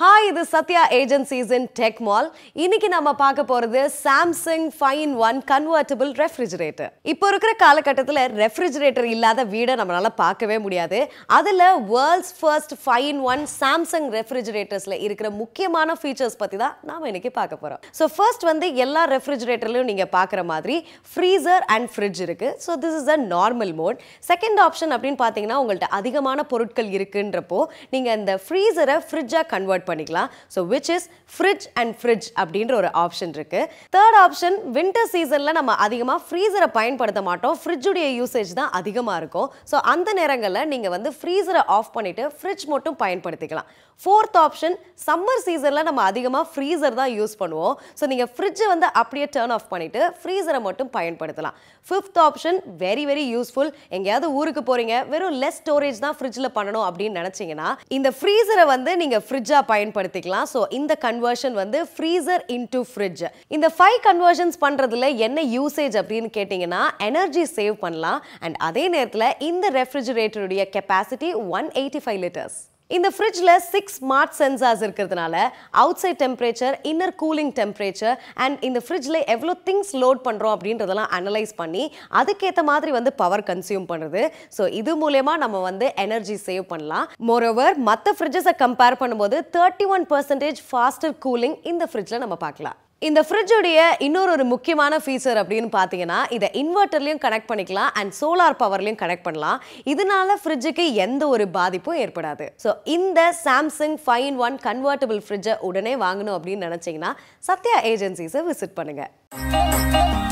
hi இது Sathya agencies in tech mall இன்னைக்கு நம்ம பார்க்க போறது Samsung five in one convertible refrigerator இப்போ இருக்கிற காலகட்டத்தில் ரெஃப்ரிஜரேட்டர் இல்லாத வீடை நம்மளால பார்க்கவே முடியாது அதில் world's first five in one Samsung ரெஃப்ரிஜரேட்டர்ஸில் இருக்கிற முக்கியமான ஃபீச்சர்ஸ் பற்றி தான் நாம் இன்னைக்கு பார்க்க போகிறோம் ஸோ ஃபர்ஸ்ட் வந்து எல்லா ரெஃப்ரிஜிரேட்டர்லையும் நீங்கள் பார்க்குற மாதிரி ஃப்ரீசர் அண்ட் ஃப்ரிட்ஜ் இருக்குது so this is a normal mode second option அப்படின்னு பார்த்தீங்கன்னா உங்கள்கிட்ட அதிகமான பொருட்கள் இருக்குன்றப்போ நீங்கள் இந்த ஃப்ரீசரை ஃப்ரிட்ஜாக கன்வெர்ட் பண்ணிக்கலாம் so which is fridge and fridge அப்படின்ற ஒரு ஆப்ஷன் இருக்குது தேர்ட் ஆப்ஷன் வின்டர் சீசனில் நம்ம அதிகமாக ஃப்ரீசரை பயன்படுத்த மாட்டோம் ஃப்ரிட்ஜுடைய யூசேஜ் தான் அதிகமாக இருக்கும் ஸோ அந்த நேரங்களில் நீங்கள் வந்து ஃப்ரீசரை ஆஃப் பண்ணிவிட்டு ஃப்ரிட்ஜ் மட்டும் பயன்படுத்திக்கலாம் ஃபோர்த் ஆப்ஷன் சம்மர் சீசனில் நம்ம அதிகமாக ஃப்ரீசர் தான் யூஸ் பண்ணுவோம் ஸோ நீங்கள் ஃப்ரிட்ஜை வந்து அப்படியே டேர்ன் ஆஃப் பண்ணிவிட்டு ஃப்ரீசரை மட்டும் பயன்படுத்தலாம் fifth option very very useful எங்கேயாவது ஊருக்கு போகிறீங்க வெறும் லெஸ் ஸ்டோரேஜ் தான் ஃப்ரிட்ஜில் பண்ணணும் அப்படின்னு நினச்சிங்கன்னா இந்த ஃப்ரீசரை வந்து நீங்கள் ஃப்ரிட்ஜாக பயன்படுத்திக்கலாம் ஸோ இந்த கன்வர்ஷன் வந்து ஃப்ரீசர் இன்டு ஃப்ரிட்ஜ் இந்த ஃபைவ் கன்வர்ஷன்ஸ் பண்ணுறதுல என்ன யூசேஜ் அப்படின்னு கேட்டிங்கன்னா எனர்ஜி சேவ் பண்ணலாம் அண்ட் அதே நேரத்தில் இந்த ரெஃப்ரிஜரேட்டருடைய capacity one eighty five litres இந்த ஃப்ரிட்ஜில் சிக்ஸ் ஸ்மார்ட் சென்சார்ஸ் இருக்கிறதுனால outside temperature inner cooling temperature and இந்த ஃப்ரிட்ஜில் எவ்வளோ திங்ஸ் லோட் பண்ணுறோம் அப்படின்றதெல்லாம் அனலைஸ் பண்ணி அதுக்கேற்ற மாதிரி வந்து பவர் கன்சியூம் பண்ணுறது ஸோ இது மூலயமா நம்ம வந்து எனர்ஜி சேவ் பண்ணலாம் மோரோவர் மற்ற ஃப்ரிட்ஜஸை கம்பேர் பண்ணும்போது thirty one percentage faster cooling இந்த ஃப்ரிட்ஜில் நம்ம பார்க்கலாம் இந்த ஃப்ரிட்ஜுடைய இன்னொரு ஒரு முக்கியமான ஃபீச்சர் அப்படின்னு பார்த்தீங்கன்னா இதை இன்வெர்டர்லையும் கனெக்ட் பண்ணிக்கலாம் அண்ட் சோலார் பவர்லையும் கனெக்ட் பண்ணலாம் இதனால ஃப்ரிட்ஜுக்கு எந்த ஒரு பாதிப்பும் ஏற்படாது ஸோ இந்த Samsung five in one convertible ஃப்ரிட்ஜை உடனே வாங்கணும் அப்படின்னு நினச்சிங்கன்னா சத்யா ஏஜென்சிஸை விசிட் பண்ணுங்கள்